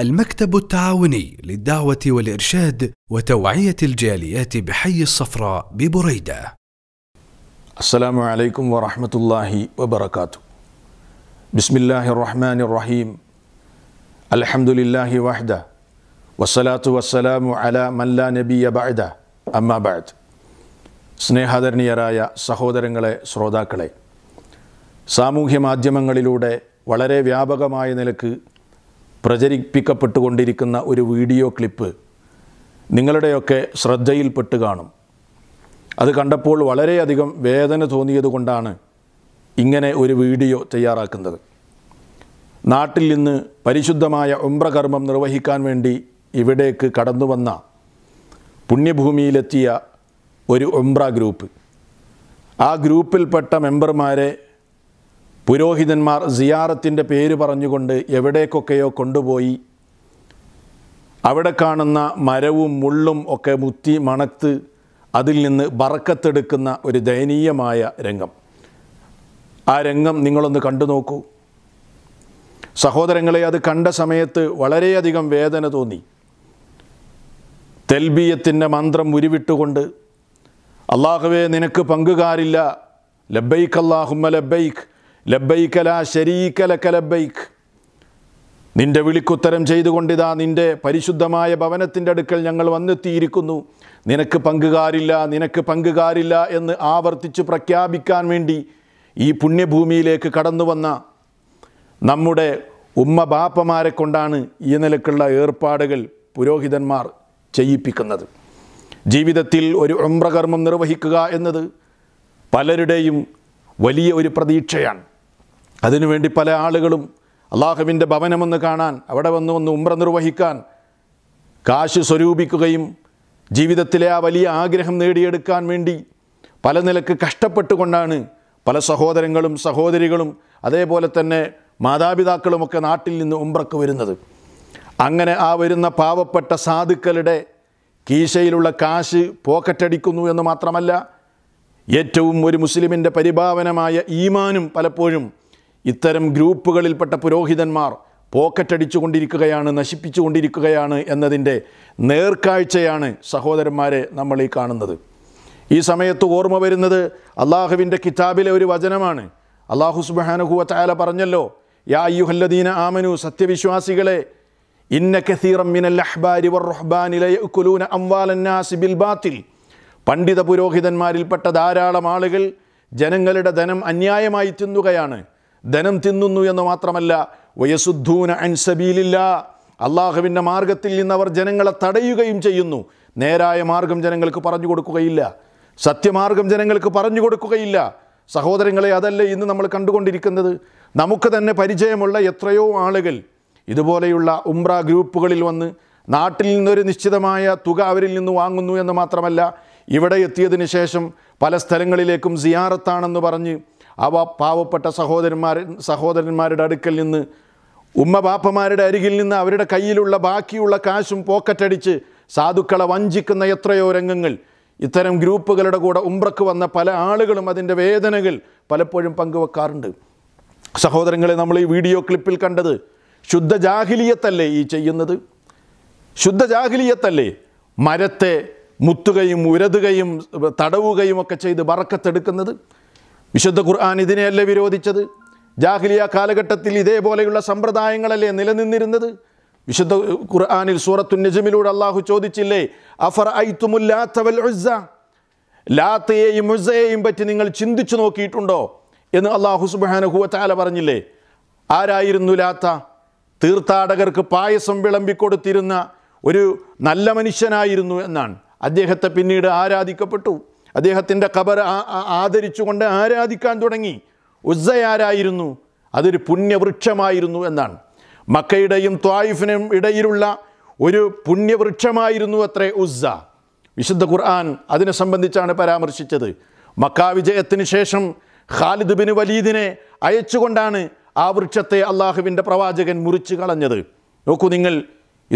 المكتب التعاوني للدعوة والإرشاد وتوعية الجاليات بحي الصفراء ببريدة. السلام عليكم ورحمة الله وبركاته. بسم الله الرحمن الرحيم. الحمد لله وحده والصلاة والسلام على من لا نبي بعده أما بعد. സ്നേഹാദരണീയരായ സഹോദരങ്ങളെ ശ്രോതാക്കളെ സാമൂഹ്യ മാധ്യമങ്ങളിലൂടെ വളരെ വ്യാപകമായ നിലക്ക് പ്രചരിപ്പിക്കപ്പെട്ടുകൊണ്ടിരിക്കുന്ന ഒരു വീഡിയോ ക്ലിപ്പ് നിങ്ങളുടെയൊക്കെ ശ്രദ്ധയിൽപ്പെട്ട് കാണും അത് കണ്ടപ്പോൾ വളരെയധികം വേദന തോന്നിയതുകൊണ്ടാണ് ഇങ്ങനെ ഒരു വീഡിയോ തയ്യാറാക്കുന്നത് നാട്ടിൽ നിന്ന് പരിശുദ്ധമായ ഉമ്രകർമ്മം നിർവഹിക്കാൻ വേണ്ടി ഇവിടേക്ക് കടന്നു വന്ന പുണ്യഭൂമിയിലെത്തിയ ഒരു ഉംറ ഗ്രൂപ്പ് ആ ഗ്രൂപ്പിൽപ്പെട്ട മെമ്പർമാരെ പുരോഹിതന്മാർ സിയാറത്തിൻ്റെ പേര് പറഞ്ഞുകൊണ്ട് എവിടേക്കൊക്കെയോ കൊണ്ടുപോയി അവിടെ കാണുന്ന മരവും മുള്ളും ഒക്കെ മുത്തി മണത്ത് അതിൽ നിന്ന് ബറക്കത്തെടുക്കുന്ന ഒരു ദയനീയമായ രംഗം ആ രംഗം നിങ്ങളൊന്ന് കണ്ടു നോക്കൂ സഹോദരങ്ങളെ അത് കണ്ട സമയത്ത് വളരെയധികം വേദന തോന്നി തെൽബീയത്തിൻ്റെ മന്ത്രം ഉരുവിട്ടുകൊണ്ട് അള്ളാഹുവേ നിനക്ക് പങ്കുകാരില്ല ലബൈക്ക് അള്ളാഹുമ്മ ലബൈക്ക് ലബ്ബൈക്ക ലാ ശരീക്ക ലബ്ബൈക്ക് നിന്റെ വിളിക്കുത്തരം ചെയ്തുകൊണ്ടിതാ നിന്റെ പരിശുദ്ധമായ ഭവനത്തിൻ്റെ അടുക്കൽ ഞങ്ങൾ വന്നെത്തിയിരിക്കുന്നു നിനക്ക് പങ്കുകാരില്ല നിനക്ക് പങ്കുകാരില്ല എന്ന് ആവർത്തിച്ച് പ്രഖ്യാപിക്കാൻ വേണ്ടി ഈ പുണ്യഭൂമിയിലേക്ക് കടന്നു വന്ന നമ്മുടെ ഉമ്മ ബാപ്പമാരെ കൊണ്ടാണ് ഈ നിലക്കുള്ള ഏർപ്പാടുകൾ പുരോഹിതന്മാർ ചെയ്യിപ്പിക്കുന്നത് ജീവിതത്തിൽ ഒരു ഉമ്രകർമ്മം നിർവഹിക്കുക എന്നത് പലരുടെയും വലിയ ഒരു പ്രതീക്ഷയാണ് അതിനുവേണ്ടി പല ആളുകളും അള്ളാഹുവിൻ്റെ ഭവനമൊന്ന് കാണാൻ അവിടെ വന്ന് ഒന്ന് ഉമ്ര നിർവഹിക്കാൻ കാശ് സ്വരൂപിക്കുകയും ജീവിതത്തിലെ ആ വലിയ ആഗ്രഹം നേടിയെടുക്കാൻ വേണ്ടി പല നിലക്ക് കഷ്ടപ്പെട്ടുകൊണ്ടാണ് പല സഹോദരങ്ങളും സഹോദരികളും അതേപോലെ തന്നെ മാതാപിതാക്കളുമൊക്കെ നാട്ടിൽ നിന്ന് ഉംബ്രക്ക് വരുന്നത് അങ്ങനെ ആ വരുന്ന പാവപ്പെട്ട സാധുക്കളുടെ കീശയിലുള്ള കാശ് പോക്കറ്റടിക്കുന്നു എന്ന് മാത്രമല്ല ഏറ്റവും ഒരു മുസ്ലിമിൻ്റെ പരിഭാവനമായ ഈമാനും പലപ്പോഴും ഇത്തരം ഗ്രൂപ്പുകളിൽപ്പെട്ട പുരോഹിതന്മാർ നശിപ്പിച്ചു കൊണ്ടിരിക്കുകയാണ് എന്നതിൻ്റെ നേർക്കാഴ്ചയാണ് സഹോദരന്മാരെ നമ്മൾ ഈ കാണുന്നത് ഈ സമയത്ത് ഓർമ്മ വരുന്നത് അള്ളാഹുവിൻ്റെ കിതാബിലെ ഒരു വചനമാണ് അള്ളാഹു സുബാനുഹുവ ചാല പറഞ്ഞല്ലോ യാ യുഹല്ലദീന ആമനു സത്യവിശ്വാസികളെ ഇന്ന കസീറം മിനൽ അഹ്ബാരി വർ റഹ്ബാനിലൂന അംവാലന്നാസി ബിൽ ബാത്തിൽ പണ്ഡിത പുരോഹിതന്മാരിൽപ്പെട്ട ധാരാളം ആളുകൾ ജനങ്ങളുടെ ധനം അന്യായമായി തിന്നുകയാണ് ധനം തിന്നുന്നു എന്ന് മാത്രമല്ല വയസുദ്ധൂന അൻസബീലില്ല അള്ളാഹുവിൻ്റെ മാർഗത്തിൽ നിന്ന് അവർ ജനങ്ങളെ തടയുകയും ചെയ്യുന്നു നേരായ മാർഗം ജനങ്ങൾക്ക് പറഞ്ഞു കൊടുക്കുകയില്ല സത്യമാർഗം ജനങ്ങൾക്ക് പറഞ്ഞു കൊടുക്കുകയില്ല സഹോദരങ്ങളെ അതല്ലേ ഇന്ന് നമ്മൾ കണ്ടുകൊണ്ടിരിക്കുന്നത് നമുക്ക് തന്നെ പരിചയമുള്ള എത്രയോ ആളുകൾ ഇതുപോലെയുള്ള ഉംറ ഗ്രൂപ്പുകളിൽ വന്ന് നാട്ടിൽ നിന്നൊരു നിശ്ചിതമായ തുക അവരിൽ നിന്ന് വാങ്ങുന്നു എന്ന് മാത്രമല്ല ഇവിടെ എത്തിയതിന് ശേഷം പല സ്ഥലങ്ങളിലേക്കും സിയാറത്താണെന്ന് പറഞ്ഞ് അവ പാവപ്പെട്ട സഹോദരന്മാർ സഹോദരന്മാരുടെ അടുക്കൽ നിന്ന് ഉമ്മ പാപ്പമാരുടെ അരികിൽ നിന്ന് അവരുടെ കയ്യിലുള്ള ബാക്കിയുള്ള കാശും പോക്കറ്റടിച്ച് സാധുക്കളെ വഞ്ചിക്കുന്ന എത്രയോ രംഗങ്ങൾ ഇത്തരം ഗ്രൂപ്പുകളുടെ കൂടെ ഉമ്പ്രക്ക് വന്ന പല ആളുകളും അതിൻ്റെ വേദനകൾ പലപ്പോഴും പങ്കുവെക്കാറുണ്ട് സഹോദരങ്ങളെ നമ്മൾ ഈ വീഡിയോ ക്ലിപ്പിൽ കണ്ടത് ശുദ്ധ ജാഹിലിയത്തല്ലേ ഈ ചെയ്യുന്നത് ശുദ്ധ ജാഹിലിയത്തല്ലേ മരത്തെ മുത്തുകയും ഉരതുകയും തടവുകയും ഒക്കെ ചെയ്ത് വറക്കത്തെടുക്കുന്നത് വിശുദ്ധ ഖുർആൻ ഇതിനെയല്ലേ വിരോധിച്ചത് ജാഹിലിയ കാലഘട്ടത്തിൽ ഇതേപോലെയുള്ള സമ്പ്രദായങ്ങളല്ലേ നിലനിന്നിരുന്നത് വിശുദ്ധ ഖുർആാനിൽ സൂറത്തു നജമിലൂടെ അള്ളാഹു ചോദിച്ചില്ലേ അഫർ ഐത്തുമുല്ലാത്തവൽ ഉസ്സ ലാത്തയെയും ഉസയെയും പറ്റി നിങ്ങൾ ചിന്തിച്ചു നോക്കിയിട്ടുണ്ടോ എന്ന് അള്ളാഹു സുബാനുഹുവ ചാല പറഞ്ഞില്ലേ ആരായിരുന്നു ലാത്ത തീർത്ഥാടകർക്ക് പായസം വിളമ്പിക്കൊടുത്തിരുന്ന ഒരു നല്ല മനുഷ്യനായിരുന്നു എന്നാണ് അദ്ദേഹത്തെ പിന്നീട് ആരാധിക്കപ്പെട്ടു അദ്ദേഹത്തിൻ്റെ കബർ ആദരിച്ചുകൊണ്ട് ആരാധിക്കാൻ തുടങ്ങി ഉസ്സയാരായിരുന്നു അതൊരു പുണ്യവൃക്ഷമായിരുന്നു എന്നാണ് മക്കയുടെയും ത്വായിഫിനും ഇടയിലുള്ള ഒരു പുണ്യവൃക്ഷമായിരുന്നു അത്രേ ഉസ്സ വിശുദ്ധ ഖുർആൻ അതിനെ സംബന്ധിച്ചാണ് പരാമർശിച്ചത് മക്ക വിജയത്തിന് ശേഷം ഖാലിദ് ബിൻ വലീദിനെ അയച്ചുകൊണ്ടാണ് ആ വൃക്ഷത്തെ അള്ളാഹുവിൻ്റെ പ്രവാചകൻ മുറിച്ചു കളഞ്ഞത് നോക്കൂ നിങ്ങൾ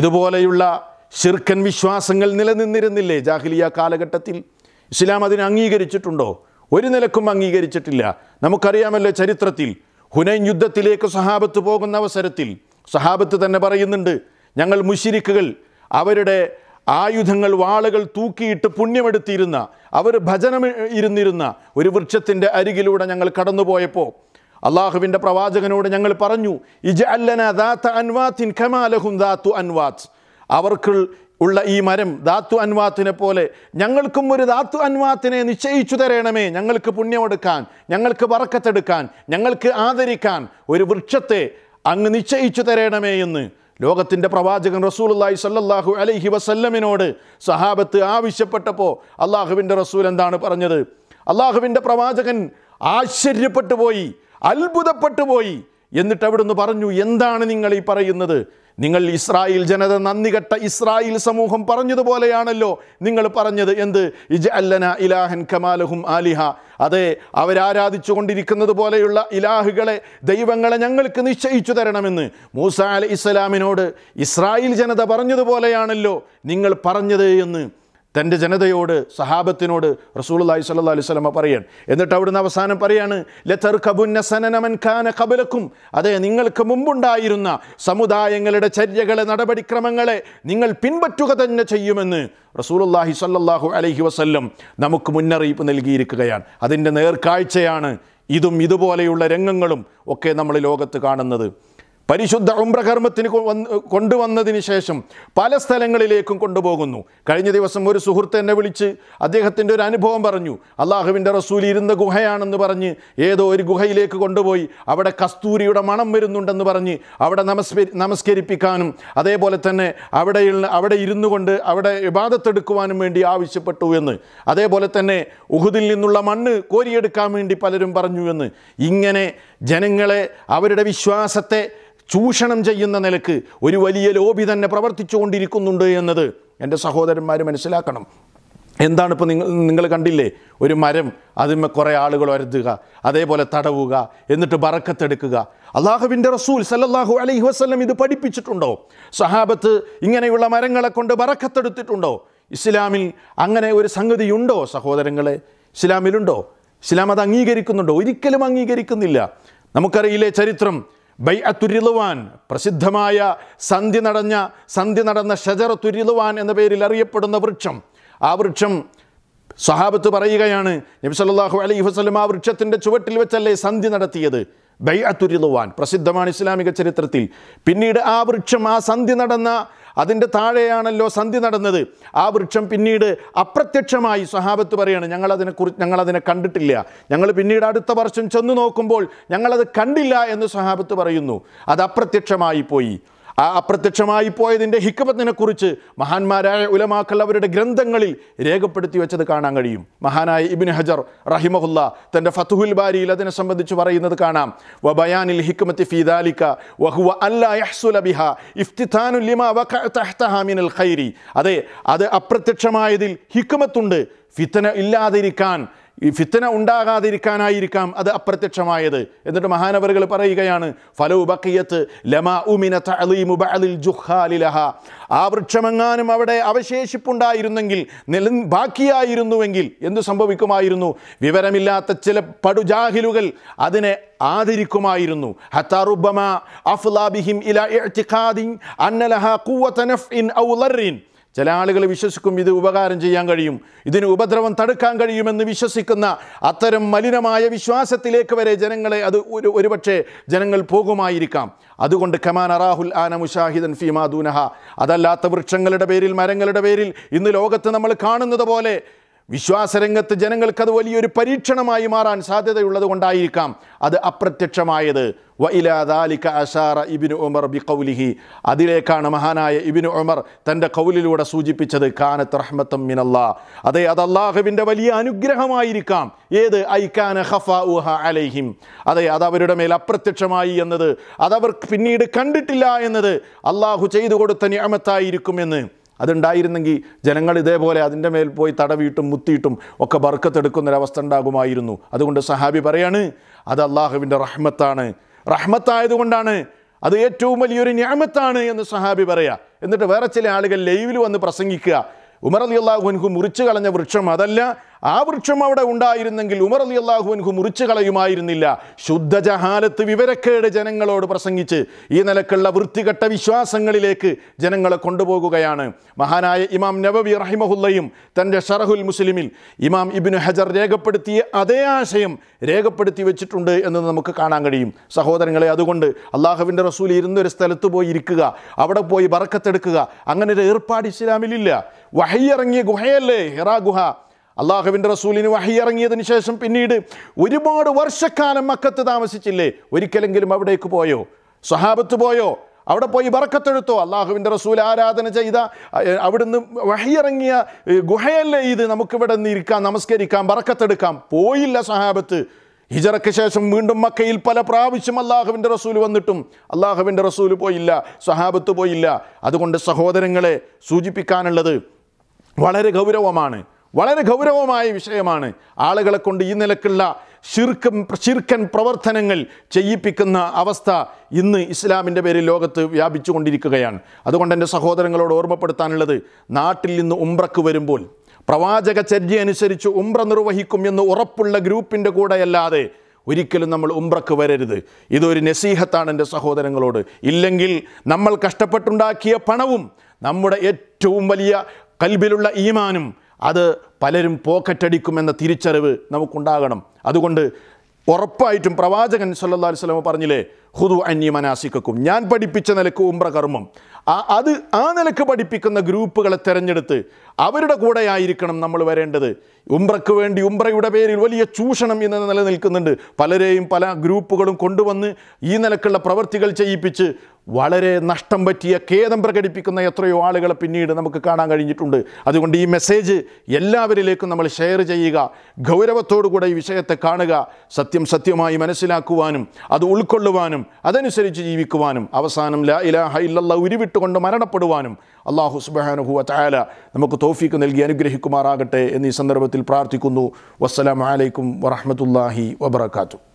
ഇതുപോലെയുള്ള ശിർക്കൻ വിശ്വാസങ്ങൾ നിലനിന്നിരുന്നില്ലേ ജാഹിലിയ കാലഘട്ടത്തിൽ ഇസ്ലാം അതിനെ അംഗീകരിച്ചിട്ടുണ്ടോ ഒരു നിലക്കും അംഗീകരിച്ചിട്ടില്ല നമുക്കറിയാമല്ലോ ചരിത്രത്തിൽ ഹുനൈൻ യുദ്ധത്തിലേക്ക് സഹാബത്ത് പോകുന്ന അവസരത്തിൽ സഹാബത്ത് തന്നെ പറയുന്നുണ്ട് ഞങ്ങൾ മുഷിരിക്കുകൾ അവരുടെ ആയുധങ്ങൾ വാളുകൾ തൂക്കിയിട്ട് പുണ്യമെടുത്തിരുന്ന അവർ ഭജനം ഇരുന്നിരുന്ന ഒരു വൃക്ഷത്തിൻ്റെ അരികിലൂടെ ഞങ്ങൾ കടന്നുപോയപ്പോൾ അള്ളാഹുവിൻ്റെ പ്രവാചകനോട് ഞങ്ങൾ പറഞ്ഞു ഇജ് അല്ലന ദാത്ത അൻവാത്തിൻ ഖമാലഹും ദാത്തു അൻവാത്ത് അവർക്ക് ഉള്ള ഈ മരം ധാത്തു അൻവാത്തിനെ പോലെ ഞങ്ങൾക്കും ഒരു ധാത്തു അൻവാത്തിനെ നിശ്ചയിച്ചു തരണമേ ഞങ്ങൾക്ക് പുണ്യമെടുക്കാൻ ഞങ്ങൾക്ക് വറക്കത്തെടുക്കാൻ ഞങ്ങൾക്ക് ആദരിക്കാൻ ഒരു വൃക്ഷത്തെ അങ്ങ് നിശ്ചയിച്ചു തരണമേ എന്ന് ലോകത്തിൻ്റെ പ്രവാചകൻ റസൂലുല്ലായി സല്ലല്ലാഹു അലൈഹി വസല്ലമിനോട് സഹാബത്ത് ആവശ്യപ്പെട്ടപ്പോൾ അള്ളാഹുവിൻ്റെ റസൂൽ എന്താണ് പറഞ്ഞത് അള്ളാഹുവിൻ്റെ പ്രവാചകൻ ആശ്ചര്യപ്പെട്ടു പോയി അത്ഭുതപ്പെട്ടു പോയി എന്നിട്ട് അവിടുന്ന് പറഞ്ഞു എന്താണ് നിങ്ങൾ ഈ പറയുന്നത് നിങ്ങൾ ഇസ്രായേൽ ജനത നന്ദി കെട്ട ഇസ്രായേൽ സമൂഹം പറഞ്ഞതുപോലെയാണല്ലോ നിങ്ങൾ പറഞ്ഞത് എന്ത് ഇജ് അല്ലന ഇലാഹൻ കമാലഹും ആലിഹ അതെ അവരാരാധിച്ചു കൊണ്ടിരിക്കുന്നത് പോലെയുള്ള ഇലാഹുകളെ ദൈവങ്ങളെ ഞങ്ങൾക്ക് നിശ്ചയിച്ചു തരണമെന്ന് മൂസ അലി ഇസ്ലാമിനോട് ഇസ്രായേൽ ജനത പറഞ്ഞതുപോലെയാണല്ലോ നിങ്ങൾ പറഞ്ഞത് എന്ന് തൻ്റെ ജനതയോട് സഹാബത്തിനോട് റസൂലി സല്ലാ അലൈഹി സ്വലമ പറയാൻ എന്നിട്ട് അവിടുന്ന് അവസാനം പറയാണ് ലതർ കബുന്ന സനനമൻ ഖാന കബലക്കും അതെ നിങ്ങൾക്ക് മുമ്പുണ്ടായിരുന്ന സമുദായങ്ങളുടെ ചര്യകളെ നടപടിക്രമങ്ങളെ നിങ്ങൾ പിൻപറ്റുക തന്നെ ചെയ്യുമെന്ന് റസൂലുല്ലാഹി സല്ലാഹു അലൈഹി വസല്ലം നമുക്ക് മുന്നറിയിപ്പ് നൽകിയിരിക്കുകയാണ് അതിൻ്റെ നേർക്കാഴ്ചയാണ് ഇതും ഇതുപോലെയുള്ള രംഗങ്ങളും ഒക്കെ നമ്മൾ ലോകത്ത് കാണുന്നത് പരിശുദ്ധ ഉംറ കർമ്മത്തിന് കൊണ്ടുവന്നതിന് ശേഷം പല സ്ഥലങ്ങളിലേക്കും കൊണ്ടുപോകുന്നു കഴിഞ്ഞ ദിവസം ഒരു സുഹൃത്ത് എന്നെ വിളിച്ച് അദ്ദേഹത്തിൻ്റെ ഒരു അനുഭവം പറഞ്ഞു അള്ളാഹുവിൻ്റെ റസൂൽ ഇരുന്ന ഗുഹയാണെന്ന് പറഞ്ഞ് ഏതോ ഒരു ഗുഹയിലേക്ക് കൊണ്ടുപോയി അവിടെ കസ്തൂരിയുടെ മണം വരുന്നുണ്ടെന്ന് പറഞ്ഞ് അവിടെ നമസ്കരി നമസ്കരിപ്പിക്കാനും അതേപോലെ തന്നെ അവിടെ അവിടെ ഇരുന്നു കൊണ്ട് അവിടെ വിവാദത്തെടുക്കുവാനും വേണ്ടി ആവശ്യപ്പെട്ടു എന്ന് അതേപോലെ തന്നെ ഉഹുദിൽ നിന്നുള്ള മണ്ണ് കോരിയെടുക്കാൻ വേണ്ടി പലരും പറഞ്ഞു എന്ന് ഇങ്ങനെ ജനങ്ങളെ അവരുടെ വിശ്വാസത്തെ ചൂഷണം ചെയ്യുന്ന നിലക്ക് ഒരു വലിയ ലോബി തന്നെ പ്രവർത്തിച്ചുകൊണ്ടിരിക്കുന്നുണ്ട് എന്നത് എൻ്റെ സഹോദരന്മാർ മനസ്സിലാക്കണം എന്താണ് ഇപ്പോൾ നിങ്ങൾ നിങ്ങൾ കണ്ടില്ലേ ഒരു മരം അതിന്മേ കുറേ ആളുകൾ വരുത്തുക അതേപോലെ തടവുക എന്നിട്ട് ബറക്കത്തെടുക്കുക അള്ളാഹുവിൻ്റെ റസൂൽ സല്ലല്ലാഹു അലൈഹി വസ്ലം ഇത് പഠിപ്പിച്ചിട്ടുണ്ടോ സഹാബത്ത് ഇങ്ങനെയുള്ള മരങ്ങളെ കൊണ്ട് ബറക്കത്തെടുത്തിട്ടുണ്ടോ ഇസ്ലാമിൽ അങ്ങനെ ഒരു സംഗതിയുണ്ടോ സഹോദരങ്ങളെ ഇസ്ലാമിലുണ്ടോ ഇസ്ലാം അത് അംഗീകരിക്കുന്നുണ്ടോ ഒരിക്കലും അംഗീകരിക്കുന്നില്ല നമുക്കറിയില്ലേ ചരിത്രം ബൈഅത്തുരിലുവാൻ പ്രസിദ്ധമായ സന്ധി നടഞ്ഞ സന്ധി നടന്ന ഷജറ തുരിലുവാൻ എന്ന പേരിൽ അറിയപ്പെടുന്ന വൃക്ഷം ആ വൃക്ഷം സ്വഹാബത്ത് പറയുകയാണ് നബിസല്ലാഹു അലൈഹി വസ്ലം ആ വൃക്ഷത്തിൻ്റെ ചുവട്ടിൽ വെച്ചല്ലേ സന്ധി നടത്തിയത് ബൈഅത്തുരിലുവാൻ പ്രസിദ്ധമാണ് ഇസ്ലാമിക ചരിത്രത്തിൽ പിന്നീട് ആ വൃക്ഷം ആ സന്ധി നടന്ന അതിൻ്റെ താഴെയാണല്ലോ സന്ധി നടന്നത് ആ വൃക്ഷം പിന്നീട് അപ്രത്യക്ഷമായി സഹാബത്ത് പറയാണ് ഞങ്ങളതിനെക്കുറിച്ച് ഞങ്ങളതിനെ കണ്ടിട്ടില്ല ഞങ്ങൾ പിന്നീട് അടുത്ത വർഷം ചെന്ന് നോക്കുമ്പോൾ ഞങ്ങളത് കണ്ടില്ല എന്ന് സഹാബത്ത് പറയുന്നു അത് അപ്രത്യക്ഷമായി പോയി ആ അപ്രത്യക്ഷമായി പോയതിൻ്റെ ഹിക്കബത്തിനെക്കുറിച്ച് മഹാന്മാരായ ഉലമാക്കൾ അവരുടെ ഗ്രന്ഥങ്ങളിൽ രേഖപ്പെടുത്തി വെച്ചത് കാണാൻ കഴിയും മഹാനായ ഇബിൻ ഹജർ റഹിമഹുല്ല തൻ്റെ ഫത്തുഹുൽ ബാരിയിൽ അതിനെ സംബന്ധിച്ച് പറയുന്നത് കാണാം വ ബയാനിൽ ഹിക്കമത്തി ഫീദാലിക്ക വഹുവ അല്ലാഹുലബിഹ ഇഫ്തിഥാനുല്യമ വഹാമിനൽ ഖൈരി അതെ അത് അപ്രത്യക്ഷമായതിൽ ഹിക്കമത്തുണ്ട് ഫിത്തന ഇല്ലാതിരിക്കാൻ ഈ ഫിത്തന ഉണ്ടാകാതിരിക്കാനായിരിക്കാം അത് അപ്രത്യക്ഷമായത് എന്നിട്ട് മഹാനവറുകൾ പറയുകയാണ് ഫലു ബക്കിയത്ത് ലമാ ഉമിന ജുഹാലിലഹ ആ വൃക്ഷമെങ്ങാനും അവിടെ അവശേഷിപ്പുണ്ടായിരുന്നെങ്കിൽ നില ബാക്കിയായിരുന്നുവെങ്കിൽ എന്തു സംഭവിക്കുമായിരുന്നു വിവരമില്ലാത്ത ചില പടുജാഹിലുകൾ അതിനെ ആദരിക്കുമായിരുന്നു ഹത്താറുബമ അഫ്ലാബിഹിം ഇല അന്നലഹ ഖുവത നഫ്ഇൻ ഔ ചില ആളുകൾ വിശ്വസിക്കും ഇത് ഉപകാരം ചെയ്യാൻ കഴിയും ഇതിന് ഉപദ്രവം തടുക്കാൻ കഴിയുമെന്ന് വിശ്വസിക്കുന്ന അത്തരം മലിനമായ വിശ്വാസത്തിലേക്ക് വരെ ജനങ്ങളെ അത് ഒരു ഒരുപക്ഷെ ജനങ്ങൾ പോകുമായിരിക്കാം അതുകൊണ്ട് കമാൻ അറാഹുൽ ആന മുഷാഹിദൻ ഫീമാ ദൂനഹ അതല്ലാത്ത വൃക്ഷങ്ങളുടെ പേരിൽ മരങ്ങളുടെ പേരിൽ ഇന്ന് ലോകത്ത് നമ്മൾ കാണുന്നത് പോലെ വിശ്വാസരംഗത്ത് അത് വലിയൊരു പരീക്ഷണമായി മാറാൻ സാധ്യതയുള്ളത് കൊണ്ടായിരിക്കാം അത് അപ്രത്യക്ഷമായത് വ ഇലാദാലിക അഷാറ ഇബിനു ഉമർ ബി കൗലിഹി അതിലേക്കാണ് മഹാനായ ഇബിനു ഉമർ തൻ്റെ കൗലിലൂടെ സൂചിപ്പിച്ചത് കാനത്ത് റഹ്മത്തം മിനല്ലാ അതെ അത് അള്ളാഹുവിൻ്റെ വലിയ അനുഗ്രഹമായിരിക്കാം ഏത് കാന ഹഫ ഉഹ അലൈഹിം അതെ അത് അവരുടെ മേൽ അപ്രത്യക്ഷമായി എന്നത് അതവർക്ക് പിന്നീട് കണ്ടിട്ടില്ല എന്നത് അള്ളാഹു ചെയ്തു കൊടുത്ത ഞാമത്തായിരിക്കുമെന്ന് അതുണ്ടായിരുന്നെങ്കിൽ ജനങ്ങൾ ഇതേപോലെ അതിൻ്റെ മേൽ പോയി തടവിയിട്ടും മുത്തിയിട്ടും ഒക്കെ ബർക്കത്തെടുക്കുന്നൊരവസ്ഥ ഉണ്ടാകുമായിരുന്നു അതുകൊണ്ട് സഹാബി പറയാണ് അത് അള്ളാഹുവിൻ്റെ റഹ്മത്താണ് റഹ്മത്തായതുകൊണ്ടാണ് അത് ഏറ്റവും വലിയൊരു ഞാമത്താണ് എന്ന് സഹാബി പറയാ എന്നിട്ട് വേറെ ചില ആളുകൾ ലൈവിൽ വന്ന് പ്രസംഗിക്കുക ഉമർ അലി അള്ളാഹുൻഹു മുറിച്ചു കളഞ്ഞ വൃക്ഷം അതല്ല ആ വൃക്ഷം അവിടെ ഉണ്ടായിരുന്നെങ്കിൽ ഉമർ അലി അള്ളാഹുവിൻഹു മുറിച്ചു കളയുമായിരുന്നില്ല ശുദ്ധജഹാലത്ത് വിവരക്കേട് ജനങ്ങളോട് പ്രസംഗിച്ച് ഈ നിലക്കുള്ള വൃത്തികെട്ട വിശ്വാസങ്ങളിലേക്ക് ജനങ്ങളെ കൊണ്ടുപോകുകയാണ് മഹാനായ ഇമാം നബബി റഹിമഹുല്ലയും തൻ്റെ ഷറഹുൽ മുസ്ലിമിൽ ഇമാം ഇബിനു ഹജർ രേഖപ്പെടുത്തിയ അതേ ആശയം രേഖപ്പെടുത്തി വെച്ചിട്ടുണ്ട് എന്ന് നമുക്ക് കാണാൻ കഴിയും സഹോദരങ്ങളെ അതുകൊണ്ട് അള്ളാഹുവിൻ്റെ റസൂൽ ഇരുന്നൊരു സ്ഥലത്ത് പോയി ഇരിക്കുക അവിടെ പോയി വറക്കത്തെടുക്കുക അങ്ങനെ ഒരു ഏർപ്പാട് ഇസ്ലാമിലില്ല വഹയിറങ്ങിയ ഗുഹയല്ലേ ഹിറാ ഗുഹ അള്ളാഹുവിൻ്റെ റസൂലിന് വഹിയിറങ്ങിയതിന് ശേഷം പിന്നീട് ഒരുപാട് വർഷക്കാലം മക്കത്ത് താമസിച്ചില്ലേ ഒരിക്കലെങ്കിലും അവിടേക്ക് പോയോ സ്വഹാബത്ത് പോയോ അവിടെ പോയി വറക്കത്തെടുത്തോ അള്ളാഹുവിൻ്റെ റസൂൽ ആരാധന ചെയ്ത അവിടുന്ന് വഹിയിറങ്ങിയ ഗുഹയല്ലേ ഇത് നമുക്കിവിടെ നിന്ന് ഇരിക്കാം നമസ്കരിക്കാം വറക്കത്തെടുക്കാം പോയില്ല സഹാബത്ത് ഹിജറയ്ക്ക് ശേഷം വീണ്ടും മക്കയിൽ പല പ്രാവശ്യം അള്ളാഹുവിൻ്റെ റസൂൽ വന്നിട്ടും അള്ളാഹുവിൻ്റെ റസൂൽ പോയില്ല സഹാബത്ത് പോയില്ല അതുകൊണ്ട് സഹോദരങ്ങളെ സൂചിപ്പിക്കാനുള്ളത് വളരെ ഗൗരവമാണ് വളരെ ഗൗരവമായ വിഷയമാണ് ആളുകളെ കൊണ്ട് ഈ നിലക്കുള്ള ശിർക്കും ശിർക്കൻ പ്രവർത്തനങ്ങൾ ചെയ്യിപ്പിക്കുന്ന അവസ്ഥ ഇന്ന് ഇസ്ലാമിൻ്റെ പേരിൽ ലോകത്ത് വ്യാപിച്ചു കൊണ്ടിരിക്കുകയാണ് അതുകൊണ്ട് എൻ്റെ സഹോദരങ്ങളോട് ഓർമ്മപ്പെടുത്താനുള്ളത് നാട്ടിൽ നിന്ന് ഉംറക്ക് വരുമ്പോൾ പ്രവാചക ചര്യ അനുസരിച്ച് ഉംറ നിർവഹിക്കും എന്ന് ഉറപ്പുള്ള ഗ്രൂപ്പിൻ്റെ കൂടെയല്ലാതെ ഒരിക്കലും നമ്മൾ ഉംറക്ക് വരരുത് ഇതൊരു നസീഹത്താണ് എൻ്റെ സഹോദരങ്ങളോട് ഇല്ലെങ്കിൽ നമ്മൾ കഷ്ടപ്പെട്ടുണ്ടാക്കിയ പണവും നമ്മുടെ ഏറ്റവും വലിയ കൽബിലുള്ള ഈമാനും അത് പലരും പോക്കറ്റടിക്കുമെന്ന തിരിച്ചറിവ് നമുക്കുണ്ടാകണം അതുകൊണ്ട് ഉറപ്പായിട്ടും പ്രവാചകൻ സല്ലാ വസ്ലമ പറഞ്ഞില്ലേ ഹുദു അന്യ മനാസിക്കും ഞാൻ പഠിപ്പിച്ച നിലക്ക് ഉംറ കർമ്മം ആ അത് ആ നിലക്ക് പഠിപ്പിക്കുന്ന ഗ്രൂപ്പുകളെ തിരഞ്ഞെടുത്ത് അവരുടെ കൂടെയായിരിക്കണം നമ്മൾ വരേണ്ടത് ഉംറയ്ക്ക് വേണ്ടി ഉംറയുടെ പേരിൽ വലിയ ചൂഷണം ഇന്ന് നിലനിൽക്കുന്നുണ്ട് പലരെയും പല ഗ്രൂപ്പുകളും കൊണ്ടുവന്ന് ഈ നിലക്കുള്ള പ്രവൃത്തികൾ ചെയ്യിപ്പിച്ച് വളരെ നഷ്ടം പറ്റിയ ഖേദം പ്രകടിപ്പിക്കുന്ന എത്രയോ ആളുകളെ പിന്നീട് നമുക്ക് കാണാൻ കഴിഞ്ഞിട്ടുണ്ട് അതുകൊണ്ട് ഈ മെസ്സേജ് എല്ലാവരിലേക്കും നമ്മൾ ഷെയർ ചെയ്യുക ഗൗരവത്തോടുകൂടെ ഈ വിഷയത്തെ കാണുക സത്യം സത്യമായി മനസ്സിലാക്കുവാനും അത് ഉൾക്കൊള്ളുവാനും അതനുസരിച്ച് ജീവിക്കുവാനും അവസാനം ലാ ഇലാഹ ഇല്ലല്ല ഉരുവിട്ടുകൊണ്ട് മരണപ്പെടുവാനും അള്ളാഹു സുബാനുഹുവ ചായാല നമുക്ക് തോഫീക്ക് നൽകി അനുഗ്രഹിക്കുമാറാകട്ടെ എന്നീ സന്ദർഭത്തിൽ പ്രാർത്ഥിക്കുന്നു വസ്സലാം അലൈക്കും വറഹമത്തല്ലാഹി വബർക്കാത്തു